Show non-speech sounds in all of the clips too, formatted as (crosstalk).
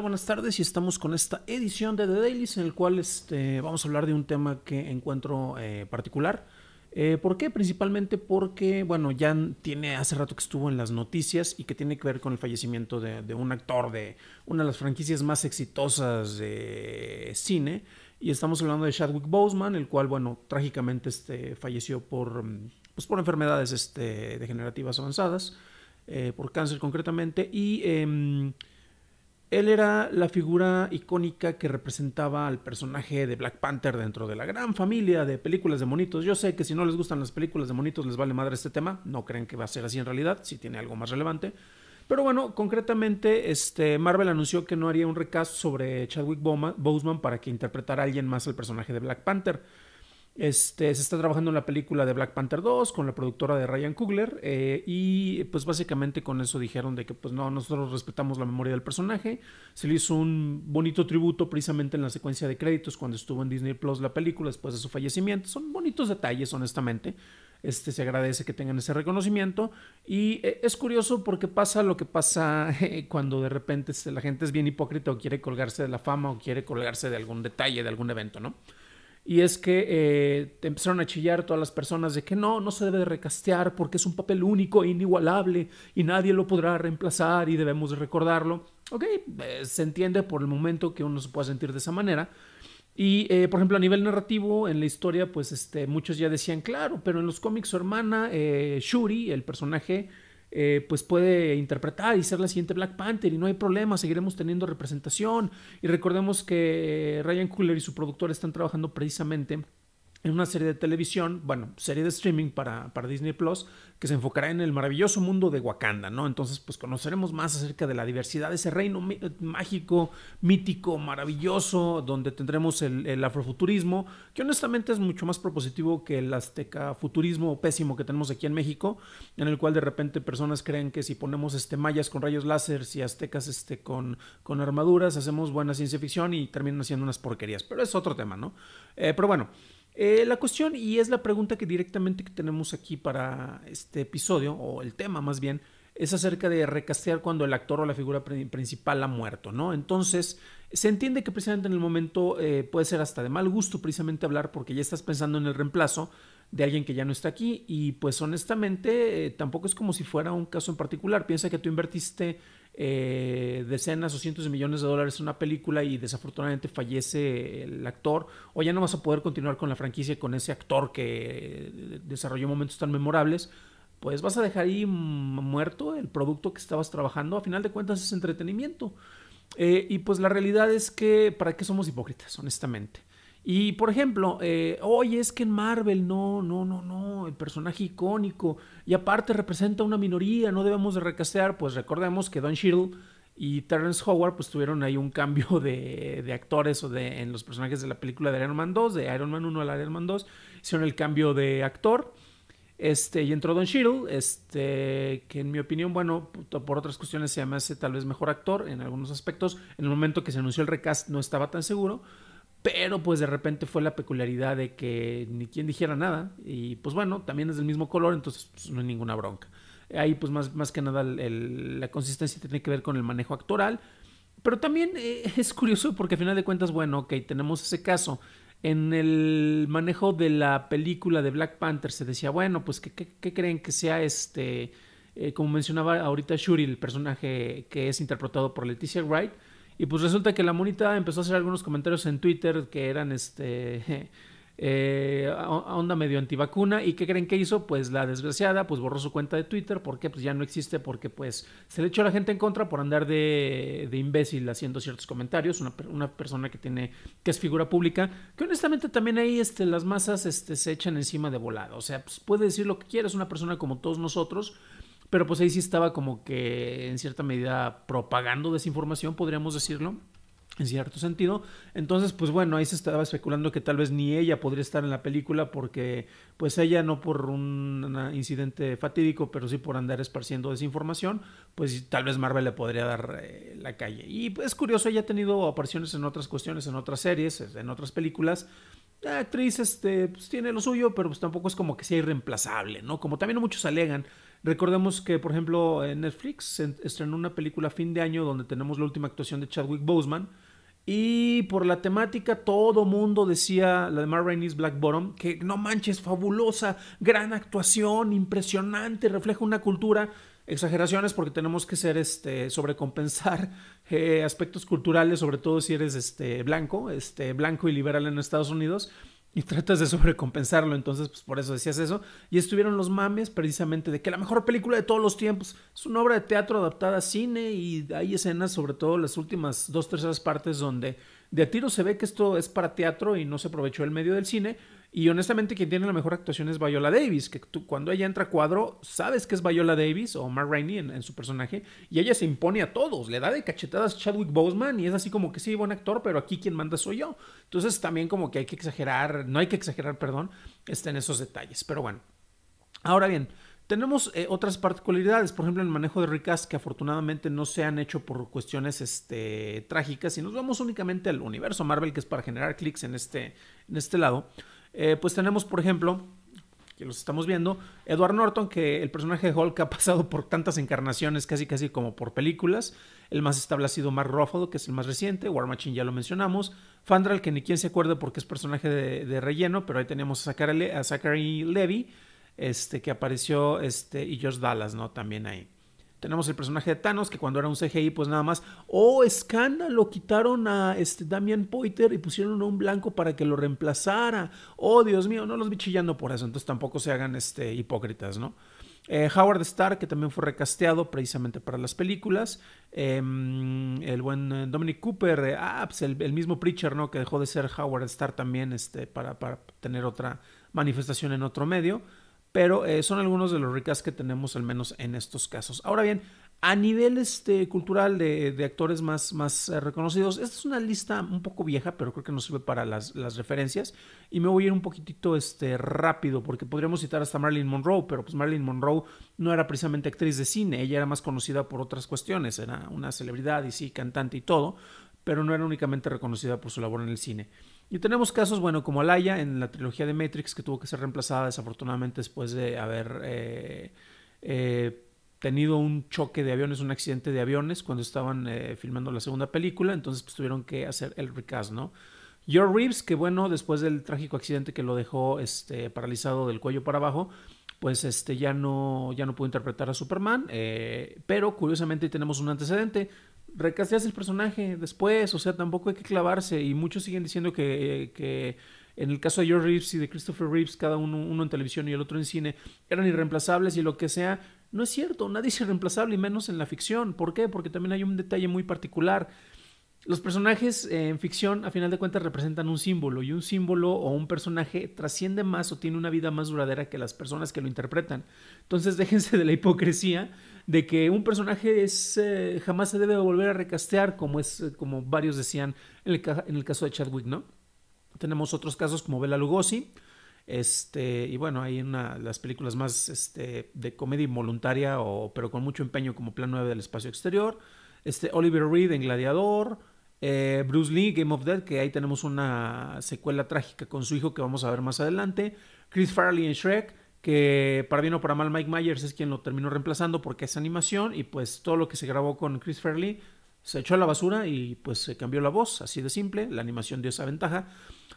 Buenas tardes y estamos con esta edición de The Dailies en el cual este, vamos a hablar de un tema que encuentro eh, particular. Eh, ¿Por qué? Principalmente porque, bueno, ya tiene hace rato que estuvo en las noticias y que tiene que ver con el fallecimiento de, un actor de una de las franquicias más exitosas de cine. Y estamos hablando de Chadwick Boseman, el cual, bueno, trágicamente este, falleció por, pues, enfermedades este, degenerativas avanzadas, eh, por cáncer concretamente. Y em, él era la figura icónica que representaba al personaje de Black Panther dentro de la gran familia de películas de monitos. Yo sé que si no les gustan las películas de monitos les vale madre este tema, no creen que va a ser así en realidad, si tiene algo más relevante. Pero bueno, concretamente este, Marvel anunció que no haría un recast sobre Chadwick Boseman para que interpretara a alguien más el personaje de Black Panther. Este, se está trabajando en la película de Black Panther 2 con la productora de Ryan Coogler eh, y pues básicamente con eso dijeron de que pues no, nosotros respetamos la memoria del personaje. Se le hizo un bonito tributo precisamente en la secuencia de créditos cuando estuvo en Disney Plus la película después de su fallecimiento. Son bonitos detalles honestamente. Este, se agradece que tengan ese reconocimiento y eh, es curioso porque pasa lo que pasa (laughs) eh, cuando de repente este, la gente es bien hipócrita o quiere colgarse de la fama o quiere colgarse de algún detalle, de algún evento, ¿no? y es que eh, empezaron a chillar todas las personas de que no, no se debe recastear porque es un papel único e inigualable y nadie lo podrá reemplazar y debemos recordarlo. Ok, eh, se entiende por el momento que uno se pueda sentir de esa manera. Y, eh, por ejemplo, a nivel narrativo, en la historia, pues este, muchos ya decían, claro, pero en los cómics su hermana, eh, Shuri, el personaje, eh, pues puede interpretar y ser la siguiente Black Panther y no hay problema, seguiremos teniendo representación. Y recordemos que Ryan Cooler y su productor están trabajando precisamente en una serie de televisión, bueno, serie de streaming para, para, Disney Plus, que se enfocará en el maravilloso mundo de Wakanda, ¿no? Entonces, pues conoceremos más acerca de la diversidad de ese reino mágico, mítico, maravilloso, donde tendremos el, afrofuturismo, que honestamente es mucho más propositivo que el azteca futurismo pésimo que tenemos aquí en México, en el cual de repente personas creen que si ponemos este mayas con rayos láser y aztecas este, con, con armaduras, hacemos buena ciencia ficción y terminan haciendo unas porquerías, pero es otro tema, ¿no? Eh, pero bueno. Eh, la cuestión, y es la pregunta que directamente que tenemos aquí para este episodio, o el tema más bien, es acerca de recastear cuando el actor o la figura principal ha muerto, ¿no? Entonces, se entiende que precisamente en el momento eh, puede ser hasta de mal gusto precisamente hablar porque ya estás pensando en el reemplazo de alguien que ya no está aquí y pues honestamente eh, tampoco es como si fuera un caso en particular. Piensa que tú invertiste eh, decenas o cientos de millones de dólares en una película y desafortunadamente fallece el actor, o ya no vas a poder continuar con la franquicia con ese actor que eh, desarrolló momentos tan memorables, pues vas a dejar ahí muerto el producto que estabas trabajando. A final de cuentas es entretenimiento. Eh, y pues la realidad es que, ¿para qué somos hipócritas, honestamente? Y por ejemplo, eh, oye, es que en Marvel no, no, no, no, el personaje icónico y aparte representa una minoría, no debemos de recastear, pues recordemos que Don Shield y Terrence Howard pues tuvieron ahí un cambio (laughs) de, de actores o de, en los personajes de la película de Iron Man 2, de Iron Man 1 al Iron Man 2, hicieron el cambio de actor. Este, y entró Don Cheadle, este, que en mi opinión, bueno, por otras cuestiones se llama tal vez mejor actor en algunos aspectos. En el momento que se anunció el recast no estaba tan seguro. Pero pues de repente fue la peculiaridad de que ni quien dijera nada. Y pues bueno, también es del mismo color, entonces pues, no hay ninguna bronca. Ahí pues más, que nada la consistencia tiene que ver con el manejo actoral. Pero también eh, (laughs) es curioso porque al final de cuentas, bueno, ok, tenemos ese caso. En el manejo de la película de Black Panther se decía, bueno, pues ¿qué, creen que sea este? Eh, como mencionaba ahorita Shuri, el personaje que es interpretado por Leticia Wright y pues resulta que la monita empezó a hacer algunos comentarios en Twitter que eran este (laughs) eh, onda medio antivacuna. ¿Y qué creen que hizo? Pues la desgraciada, pues borró su cuenta de Twitter ¿Por qué? pues ya no existe, porque pues se le echó a la gente en contra por andar de, imbécil haciendo ciertos comentarios. Una, persona que tiene, que es figura pública, que honestamente también ahí este, las masas este, se echan encima de volado. O sea, pues puede decir lo que quiera, es una persona como todos nosotros pero pues ahí sí estaba como que en cierta medida propagando desinformación, podríamos decirlo, en cierto sentido. Entonces, pues bueno, ahí se estaba especulando que tal vez ni ella podría estar en la película porque pues ella no por un incidente fatídico, pero sí por andar esparciendo desinformación, pues tal vez Marvel le podría dar eh, la calle. Y pues, es curioso, ella ha tenido apariciones en otras cuestiones, en otras series, en otras películas. La actriz este, pues, tiene lo suyo, pero pues tampoco es como que sea irreemplazable, ¿no? Como también muchos alegan Recordemos que, por ejemplo, en Netflix estrenó una película a fin de año donde tenemos la última actuación de Chadwick Boseman. Y por la temática, todo mundo decía la de Mar Rainey's Black que no manches, fabulosa, gran actuación, impresionante, refleja una cultura. Exageraciones porque tenemos que ser este sobrecompensar eh, aspectos culturales, sobre todo si eres este blanco, este blanco y liberal en Estados Unidos y tratas de sobrecompensarlo. Entonces, pues por eso decías eso. Y estuvieron los mames precisamente de que la mejor película de todos los tiempos es una obra de teatro adaptada a cine y hay escenas, sobre todo las últimas dos terceras partes, donde de a tiro se ve que esto es para teatro y no se aprovechó el medio del cine. Y honestamente, quien tiene la mejor actuación es Viola Davis, que cuando ella entra a cuadro, sabes que es Viola Davis o Mark Rainey en, su personaje, y ella se impone a todos, le da de cachetadas Chadwick Boseman y es así como que sí, buen actor, pero aquí quien manda soy yo. Entonces también como que hay que exagerar, no hay que exagerar, perdón, está en esos detalles, pero bueno. Ahora bien, tenemos eh, otras particularidades, por ejemplo, el manejo de ricas que afortunadamente no se han hecho por cuestiones este, trágicas. y nos vamos únicamente al universo Marvel, que es para generar clics en este, en este lado, eh, pues tenemos, por ejemplo, que los estamos viendo, Edward Norton, que el personaje de Hulk ha pasado por tantas encarnaciones, casi casi como por películas. El más establecido, ha sido Mark Ruffalo, que es el más reciente, War Machine ya lo mencionamos. Fandral, que ni quien se acuerde porque es personaje de, relleno, pero ahí tenemos a Zachary, a Levy, este, que apareció, este, y Josh Dallas, ¿no? También ahí. Tenemos el personaje de Thanos, que cuando era un CGI, pues nada más. ¡Oh, escándalo! Quitaron a este Damian Poiter y pusieron a un blanco para que lo reemplazara. ¡Oh, Dios mío! No los vi chillando por eso, entonces tampoco se hagan este, hipócritas, ¿no? Eh, Howard Stark, que también fue recasteado precisamente para las películas. Em, el buen eh, Dominic Cooper, eh, ah, pues el, mismo Preacher, ¿no? Que dejó de ser Howard Stark también este, para, para tener otra manifestación en otro medio pero eh, son algunos de los ricas que tenemos al menos en estos casos. Ahora bien, a nivel este, cultural de, actores más, eh, reconocidos, esta es una lista un poco vieja, pero creo que nos sirve para las, referencias. Y me voy a ir un poquitito este, rápido, porque podríamos citar hasta Marilyn Monroe, pero pues Marilyn Monroe no era precisamente actriz de cine, ella era más conocida por otras cuestiones, era una celebridad y sí, cantante y todo, pero no era únicamente reconocida por su labor en el cine. Y tenemos casos, bueno, como Alaya en la trilogía de Matrix, que tuvo que ser reemplazada desafortunadamente después de haber eh, eh, tenido un choque de aviones, un accidente de aviones cuando estaban eh, filmando la segunda película, entonces pues, tuvieron que hacer el recast, ¿no? George Reeves, que bueno, después del trágico accidente que lo dejó este, paralizado del cuello para abajo, pues este, ya, no, ya no pudo interpretar a Superman, pero curiosamente tenemos un antecedente, recasteas el personaje después, o sea, tampoco hay que clavarse. Y muchos siguen diciendo que, en el caso de George Reeves y de Christopher Reeves, cada uno, uno en televisión y el otro en cine, eran irreemplazables y lo que sea. No es cierto, nadie es irreemplazable y menos en la ficción. ¿Por qué? Porque también hay un detalle muy particular. Los personajes eh, en ficción, a final de cuentas, representan un símbolo y un símbolo o un personaje trasciende más o tiene una vida más duradera que las personas que lo interpretan. Entonces, (laughs) déjense de la hipocresía de que un personaje es, eh, jamás se debe volver a recastear, como, es, eh, como varios decían en el, caso de Chadwick, ¿no? Tenemos otros casos como Bella Lugosi, este, y bueno, hay una las películas más este, de comedia involuntaria, o, pero con mucho empeño, como Plan 9 del Espacio Exterior, este, Oliver Reed en Gladiador, eh, Bruce Lee, Game of Death, que ahí tenemos una secuela trágica con su hijo que vamos a ver más adelante, Chris Farley en Shrek, que para bien o para mal Mike Myers es quien lo terminó reemplazando porque es animación y pues todo lo que se grabó con Chris Fairley se echó a la basura y pues se cambió la voz, así de simple, la animación dio esa ventaja.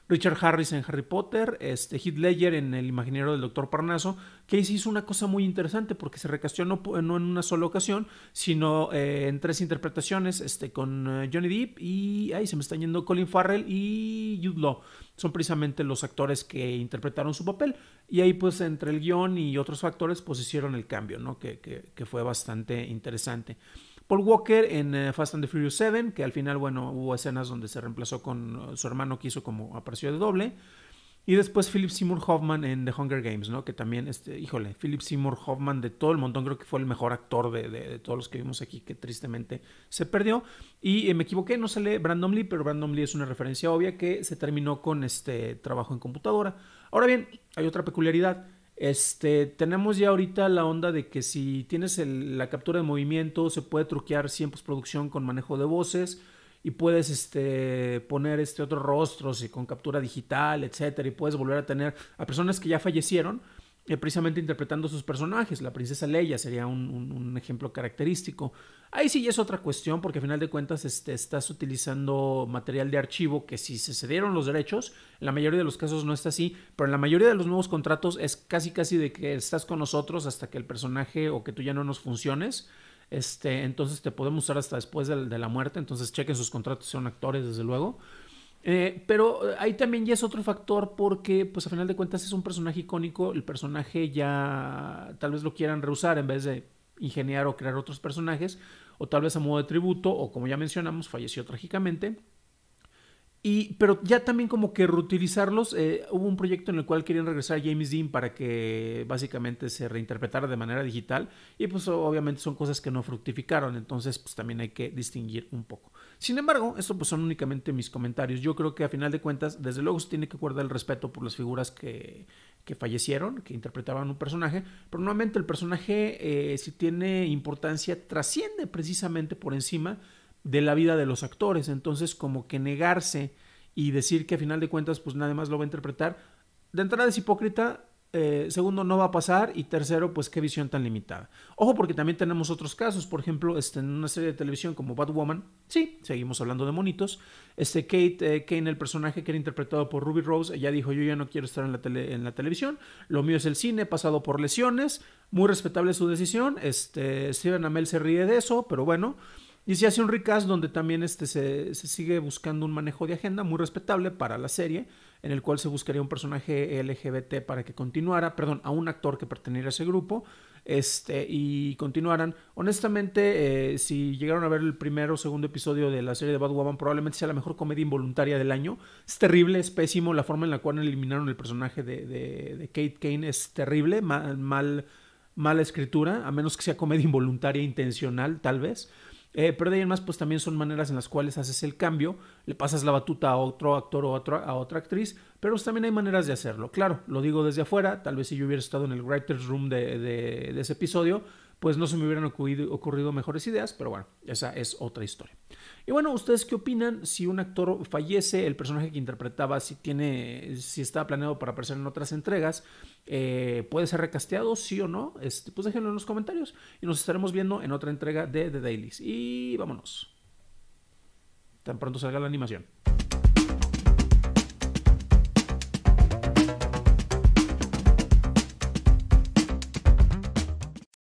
Richard Harris en Harry Potter, este Heath Ledger en El Imaginero del Doctor Parnaso, que hizo una cosa muy interesante porque se recastió no, en una sola ocasión, sino eh, en tres interpretaciones, este con eh, Johnny Depp y ahí se me están yendo Colin Farrell y Jude Law son precisamente los actores que interpretaron su papel. Y ahí pues entre el guión y otros factores pues hicieron el cambio, ¿no? Que, que, fue bastante interesante. Paul Walker en eh, Fast and the Furious 7, que al final, bueno, hubo escenas donde se reemplazó con eh, su hermano que hizo como apareció de doble. Y después Philip Seymour Hoffman en The Hunger Games, ¿no? Que también, este, híjole, Philip Seymour Hoffman de todo el montón creo que fue el mejor actor de, de, todos los que vimos aquí, que tristemente se perdió. Y eh, me equivoqué, no sale Brandon Lee, pero Brandon Lee es una referencia obvia que se terminó con este trabajo en computadora. Ahora bien, hay otra peculiaridad. Este, tenemos ya ahorita la onda de que si tienes la captura de movimiento, se puede truquear 100 producción con manejo de voces y puedes este, poner este otros rostros y con captura digital, etcétera, y puedes volver a tener a personas que ya fallecieron, eh, precisamente interpretando sus personajes. La princesa Leia sería un, ejemplo característico. Ahí sí es otra cuestión, porque al final de cuentas este, estás utilizando material de archivo que si se cedieron los derechos, la mayoría de los casos no está así, pero en la mayoría de los nuevos contratos es casi casi de que estás con nosotros hasta que el personaje o que tú ya no nos funciones. Este, entonces te podemos usar hasta después de, la muerte. Entonces chequen sus contratos, son actores, desde luego. Eh, pero eh, ahí también ya es otro factor porque, pues a final de cuentas, es un personaje icónico. El personaje ya tal vez lo quieran reusar en vez de ingeniar o crear otros personajes. O tal vez a modo de tributo, o como ya mencionamos, falleció trágicamente pero ya también como que reutilizarlos, eh, hubo un proyecto en el cual querían regresar a James Dean para que básicamente se reinterpretara de manera digital y pues obviamente son cosas que no fructificaron, entonces pues también hay que distinguir un poco. Sin embargo, esto pues son únicamente mis comentarios, yo creo que a final de cuentas, desde luego se tiene que guardar el respeto por las figuras que, que fallecieron, que interpretaban un personaje, pero nuevamente el personaje eh, si tiene importancia trasciende precisamente por encima de la vida de los actores. Entonces, como que negarse y decir que a final de cuentas, pues nadie más lo va a interpretar. De entrada es hipócrita, eh, segundo, no va a pasar. Y tercero, pues qué visión tan limitada. Ojo, porque también tenemos otros casos. Por ejemplo, este, en una serie de televisión como Batwoman, sí, seguimos hablando de monitos. Este, Kate eh, Kane, el personaje que era interpretado por Ruby Rose, ella dijo: Yo ya no quiero estar en la, tele, en la televisión. Lo mío es el cine, pasado por lesiones. Muy respetable su decisión. Este, Steven Amell se ríe de eso, pero bueno. Y se hace un recast donde también este, se, sigue buscando un manejo de agenda muy respetable para la serie, en el cual se buscaría un personaje LGBT para que continuara, perdón, a un actor que perteneciera a ese grupo, este, y continuaran. Honestamente, eh, si llegaron a ver el primero o segundo episodio de la serie de Bad Woman probablemente sea la mejor comedia involuntaria del año. Es terrible, es pésimo. La forma en la cual eliminaron el personaje de, Kate Kane es terrible, mal, mal, mala escritura, a menos que sea comedia involuntaria intencional, tal vez. Eh, pero de ahí más, pues también son maneras en las cuales haces el cambio, le pasas la batuta a otro actor o a, otra actriz, pero pues, también hay maneras de hacerlo. Claro, lo digo desde afuera, tal vez si yo hubiera estado en el writer's room de, ese episodio, pues no se me hubieran ocurrido mejores ideas, pero bueno, esa es otra historia. Y bueno, ¿ustedes qué opinan? Si un actor fallece, el personaje que interpretaba, si tiene, si está planeado para aparecer en otras entregas, eh, ¿puede ser recasteado, sí o no? Este, pues déjenlo en los comentarios y nos estaremos viendo en otra entrega de The Dailies. Y vámonos. Tan pronto salga la animación.